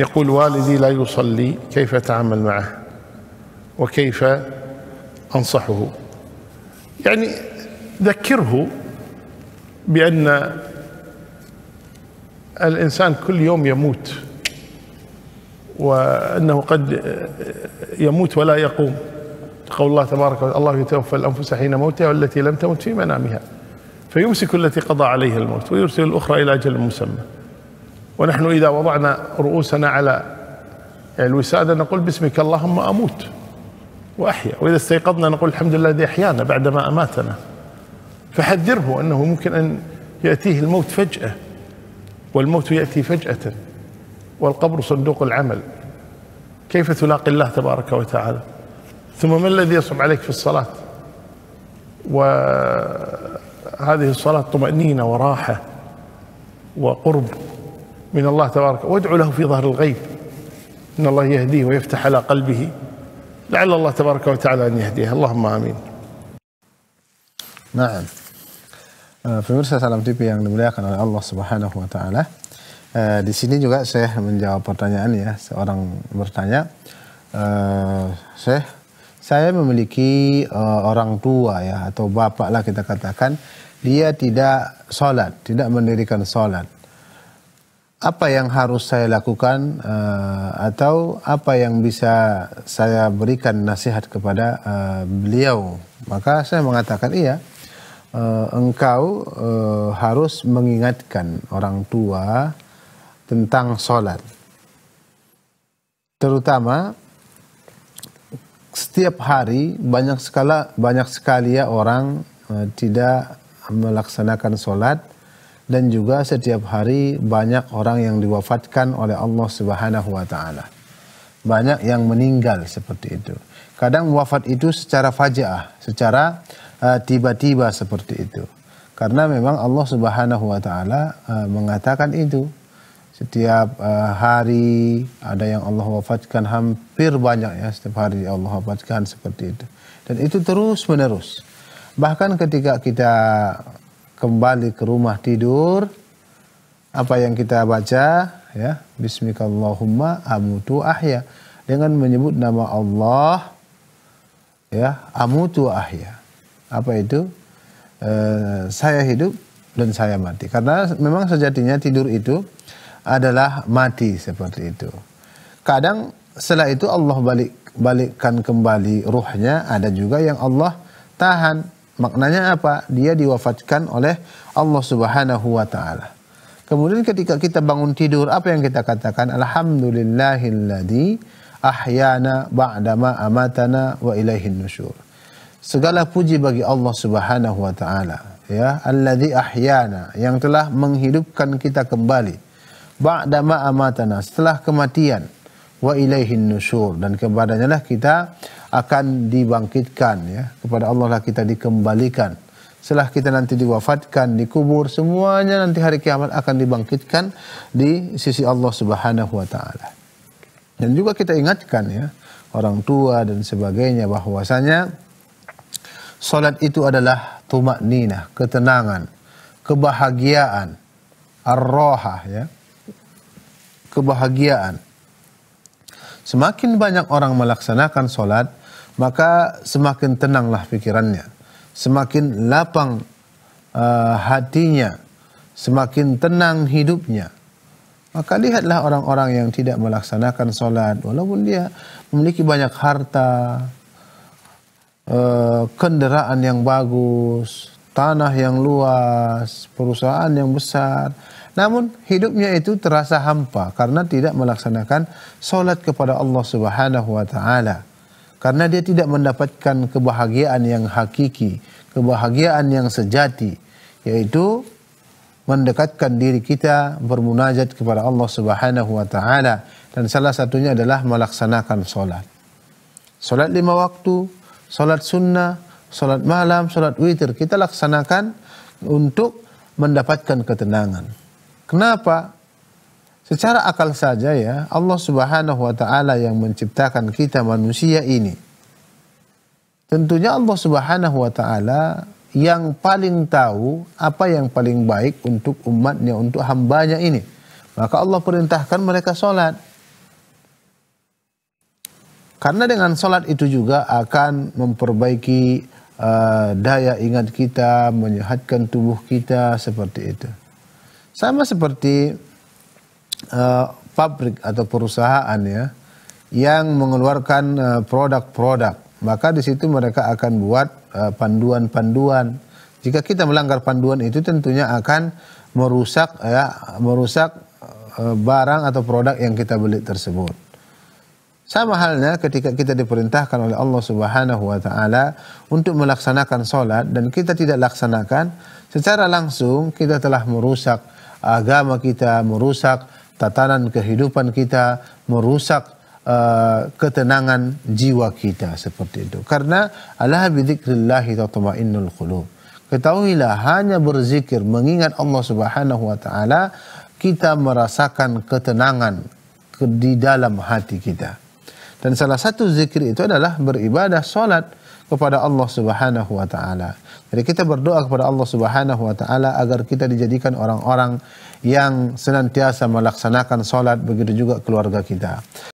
يقول والدي لا يصلي كيف أتعامل معه وكيف أنصحه يعني ذكره بأن الإنسان كل يوم يموت وأنه قد يموت ولا يقوم قول الله تبارك وتعالى الله يتوفى الأنفس حين موتها والتي لم تمت في منامها فيمسك التي قضى عليها الموت ويرسل الأخرى إلى أجل مسمى ونحن إذا وضعنا رؤوسنا على الوسادة نقول باسمك اللهم أموت وأحيا وإذا استيقظنا نقول الحمد لله الذي أحيانا بعدما أماتنا فحذره أنه ممكن أن يأتيه الموت فجأة والموت يأتي فجأة والقبر صندوق العمل كيف تلاقي الله تبارك وتعالى ثم ما الذي يصعب عليك في الصلاة وهذه الصلاة طمأنينة وراحة وقرب من الله تبارك وادعو له في ظهر الغيب ان الله يهديه ويفتح على قلبه لعل الله تبارك وتعالى ان يهديه اللهم amin. Nah, pemirsa Salam TV yang dimuliakan oleh Allah Subhanahu wa taala. di sini juga saya menjawab pertanyaan ya, seorang bertanya, eh, saya saya memiliki uh, orang tua ya atau bapak lah kita katakan, dia tidak sholat, tidak mendirikan sholat apa yang harus saya lakukan uh, atau apa yang bisa saya berikan nasihat kepada uh, beliau maka saya mengatakan iya uh, engkau uh, harus mengingatkan orang tua tentang sholat terutama setiap hari banyak sekali banyak sekali ya orang uh, tidak melaksanakan sholat dan juga setiap hari banyak orang yang diwafatkan oleh Allah Subhanahu wa taala. Banyak yang meninggal seperti itu. Kadang wafat itu secara fajaah, secara eh, tiba-tiba uh, seperti itu. Karena memang Allah Subhanahu wa taala uh, mengatakan itu. Setiap uh, hari ada yang Allah wafatkan hampir banyak ya setiap hari Allah wafatkan seperti itu. Dan itu terus menerus. Bahkan ketika kita kembali ke rumah tidur apa yang kita baca ya bismikallahumma amutu ahya dengan menyebut nama Allah ya amutu ahya apa itu e, saya hidup dan saya mati karena memang sejatinya tidur itu adalah mati seperti itu kadang setelah itu Allah balik balikkan kembali ruhnya ada juga yang Allah tahan Maknanya apa? Dia diwafatkan oleh Allah Subhanahu wa taala. Kemudian ketika kita bangun tidur, apa yang kita katakan? Alhamdulillahilladzi ahyana ba'dama amatana wa ilaihin nusyur. Segala puji bagi Allah Subhanahu wa taala, ya, alladzi ahyana yang telah menghidupkan kita kembali ba'dama amatana setelah kematian wa ilaihin nusyur dan kepadanya lah kita akan dibangkitkan ya kepada Allah lah kita dikembalikan setelah kita nanti diwafatkan dikubur semuanya nanti hari kiamat akan dibangkitkan di sisi Allah Subhanahu wa taala dan juga kita ingatkan ya orang tua dan sebagainya bahwasanya salat itu adalah tumak ketenangan kebahagiaan arroha ya kebahagiaan Semakin banyak orang melaksanakan solat, maka semakin tenanglah pikirannya, semakin lapang uh, hatinya, semakin tenang hidupnya. Maka lihatlah orang-orang yang tidak melaksanakan sholat, walaupun dia memiliki banyak harta, uh, kendaraan yang bagus, tanah yang luas, perusahaan yang besar. Namun hidupnya itu terasa hampa karena tidak melaksanakan sholat kepada Allah Subhanahu wa Ta'ala. Karena dia tidak mendapatkan kebahagiaan yang hakiki, kebahagiaan yang sejati, yaitu mendekatkan diri kita bermunajat kepada Allah Subhanahu wa taala dan salah satunya adalah melaksanakan solat. Solat lima waktu, solat sunnah, solat malam, solat witir kita laksanakan untuk mendapatkan ketenangan. Kenapa? Secara akal saja ya, Allah Subhanahu wa taala yang menciptakan kita manusia ini. Tentunya Allah Subhanahu wa taala yang paling tahu apa yang paling baik untuk umatnya, untuk hambanya ini. Maka Allah perintahkan mereka sholat. Karena dengan sholat itu juga akan memperbaiki uh, daya ingat kita, menyehatkan tubuh kita, seperti itu. Sama seperti Eh, pabrik atau perusahaan ya yang mengeluarkan produk eh, produk-produk, maka di situ mereka akan buat panduan eh, panduan-panduan. Jika kita melanggar panduan itu tentunya akan merusak ya merusak uh, barang atau produk yang kita beli tersebut. Sama halnya ketika kita diperintahkan oleh Allah Subhanahu wa taala untuk melaksanakan sholat dan kita tidak laksanakan, secara langsung kita telah merusak agama kita, merusak tatanan kehidupan kita, merusak uh, ketenangan jiwa kita seperti itu. Karena Allah bidzikrillah tatma'innul qulub. Ketahuilah hanya berzikir mengingat Allah Subhanahu wa taala kita merasakan ketenangan di dalam hati kita. Dan salah satu zikir itu adalah beribadah salat kepada Allah Subhanahu wa taala. Jadi kita berdoa kepada Allah Subhanahu wa taala agar kita dijadikan orang-orang yang senantiasa melaksanakan salat begitu juga keluarga kita.